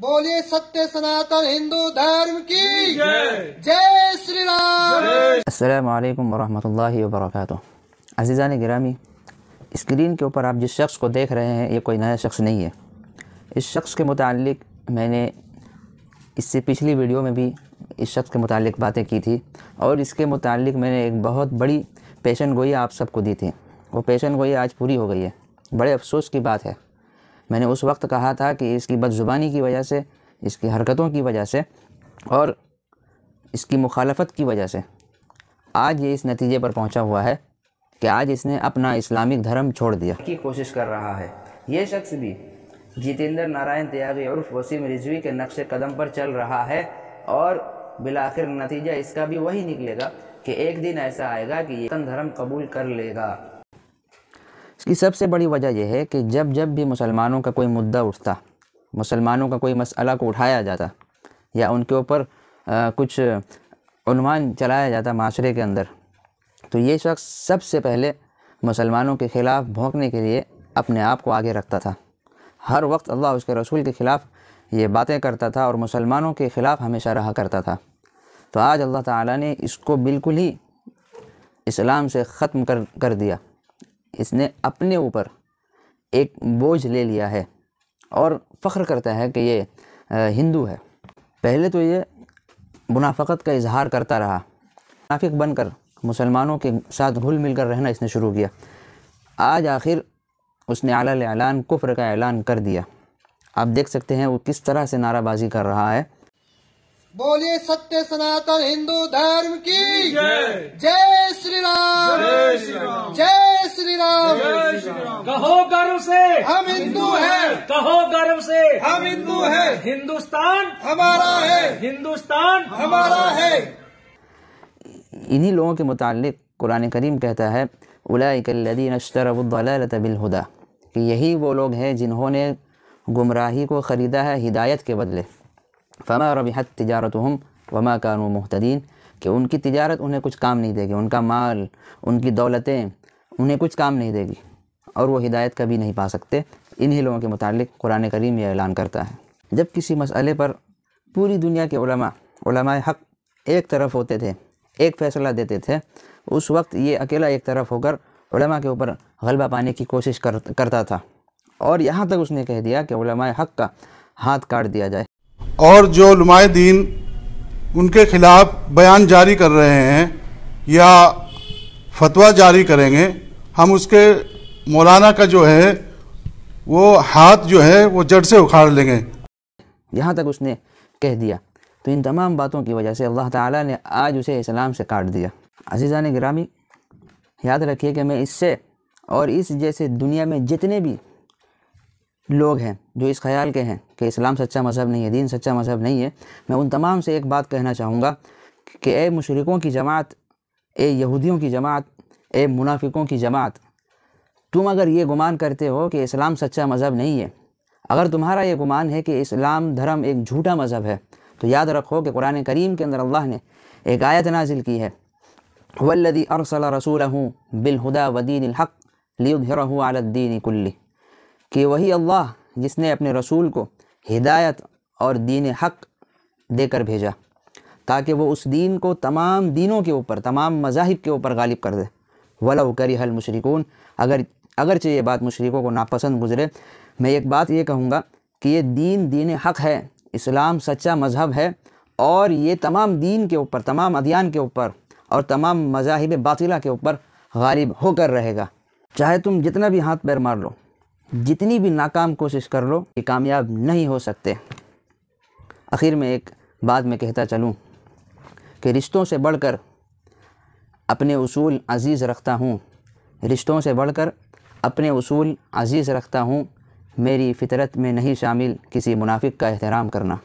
बोलिए सत्य सनातन हिंदू धर्म की जय श्री राम अलैक्म वरहमतुल्लाहि अजीज़ा अजीज़ान गिरामी स्क्रीन के ऊपर आप जिस शख्स को देख रहे हैं ये कोई नया शख्स नहीं है इस शख्स के मुतालिक मैंने इससे पिछली वीडियो में भी इस शख्स के मुतालिक बातें की थी और इसके मुतालिक मैंने एक बहुत बड़ी पेशन गोई आप सबको दी थी वो पेशन गोई आज पूरी हो गई है बड़े अफसोस की बात है मैंने उस वक्त कहा था कि इसकी बदज़ुबानी की वजह से इसकी हरकतों की वजह से और इसकी मुखालफत की वजह से आज ये इस नतीजे पर पहुंचा हुआ है कि आज इसने अपना इस्लामिक धर्म छोड़ दिया की कोशिश कर रहा है ये शख्स भी जितेंद्र नारायण त्यागी उर्फ वसीम रिजवी के नक्श कदम पर चल रहा है और बिलाखिर नतीजा इसका भी वही निकलेगा कि एक दिन ऐसा आएगा कि ये धर्म कबूल कर लेगा इसकी सबसे बड़ी वजह यह है कि जब जब भी मुसलमानों का कोई मुद्दा उठता मुसलमानों का कोई मसला को उठाया जाता या उनके ऊपर कुछ अनुमान चलाया जाता माशरे के अंदर तो ये शख्स सबसे पहले मुसलमानों के ख़िलाफ़ भोंकने के लिए अपने आप को आगे रखता था हर वक्त अल्लाह उसके रसूल के ख़िलाफ़ ये बातें करता था और मुसलमानों के ख़िलाफ़ हमेशा रहा करता था तो आज अल्लाह ताला ने इसको बिल्कुल ही इस्लाम से ख़त्म कर कर दिया इसने अपने ऊपर एक बोझ ले लिया है और फ़ख्र करता है कि ये हिंदू है पहले तो ये मुनाफ़त का इजहार करता रहा मुनाफिक बनकर मुसलमानों के साथ घुल मिलकर रहना इसने शुरू किया आज आखिर उसने आला ऐलान कुफ्र का ऐलान कर दिया आप देख सकते हैं वो किस तरह से नाराबाजी कर रहा है बोलिए सत्य सनातन हिंदू धर्म की जय कहो गर्व से हम हिंदू हैं कहो गर्व से हम हिंदू हैं हिंदुस्तान हमारा है हिंदुस्तान हमारा है इन्हीं लोगों के मुतालिक कुरान करीम कहता है तबिल अशतरबिलहुदा कि यही वो लोग हैं जिन्होंने गुमराही को ख़रीदा है हिदायत के बदले फ़मा रबिहत तजारत हम वमा कानू महतदीन कि उनकी तिजारत उन्हें कुछ काम नहीं देगी उनका माल उनकी दौलतें उन्हें कुछ काम नहीं देगी और वो हिदायत कभी नहीं पा सकते इन्हीं लोगों के मुतालिक कुरान करीम यह ऐलान करता है जब किसी मसले पर पूरी दुनिया के हक एक तरफ होते थे एक फ़ैसला देते थे उस वक्त ये अकेला एक तरफ होकर उलमा के ऊपर गलबा पाने की कोशिश कर, करता था और यहाँ तक उसने कह दिया कि हक का हाथ काट दिया जाए और जो लुमाए दीन उनके खिलाफ बयान जारी कर रहे हैं या फतवा जारी करेंगे हम उसके मौलाना का जो है वो हाथ जो है वो जड़ से उखाड़ लेंगे यहाँ तक उसने कह दिया तो इन तमाम बातों की वजह से अल्लाह ताला ने आज उसे इस्लाम से काट दिया अजीज़ा ने ग्रामी याद रखिए कि मैं इससे और इस जैसे दुनिया में जितने भी लोग हैं जो इस ख्याल के हैं कि इस्लाम सच्चा मज़हब नहीं है दीन सच्चा मज़हब नहीं है मैं उन तमाम से एक बात कहना चाहूँगा कि ए मशरक़ों की जमात ए यहूदियों की जमात ए मुनाफिकों की जमात तुम अगर ये गुमान करते हो कि इस्लाम सच्चा मज़हब नहीं है अगर तुम्हारा ये गुमान है कि इस्लाम धर्म एक झूठा मज़हब है तो याद रखो कि कुरान करीम के अंदर अल्लाह ने एक आयत नाजिल की है वल्लदी अरसल रसूल हूँ बिलहुदा वदीन हक़ कुल्ली कि वही अल्लाह जिसने अपने रसूल को हिदायत और दीन हक़ देकर भेजा ताकि वो उस दीन को तमाम दीनों के ऊपर तमाम मजाहब के ऊपर गालिब कर दे वला करी हल मशरकून अगर अगरचे ये बात मुशरकों को नापसंद गुजरे मैं एक बात ये कहूँगा कि ये दीन दीन हक़ है इस्लाम सच्चा मज़हब है और ये तमाम दीन के ऊपर तमाम अदियान के ऊपर और तमाम मजाहिब बातिला के ऊपर गालिब होकर रहेगा चाहे तुम जितना भी हाथ पैर मार लो जितनी भी नाकाम कोशिश कर लो ये कामयाब नहीं हो सकते आखिर में एक बात मैं कहता चलूँ कि रिश्तों से बढ़कर अपने उसूल अजीज़ रखता हूँ रिश्तों से बढ़कर अपने उसूल अजीज़ रखता हूँ मेरी फितरत में नहीं शामिल किसी मुनाफिक का एहतराम करना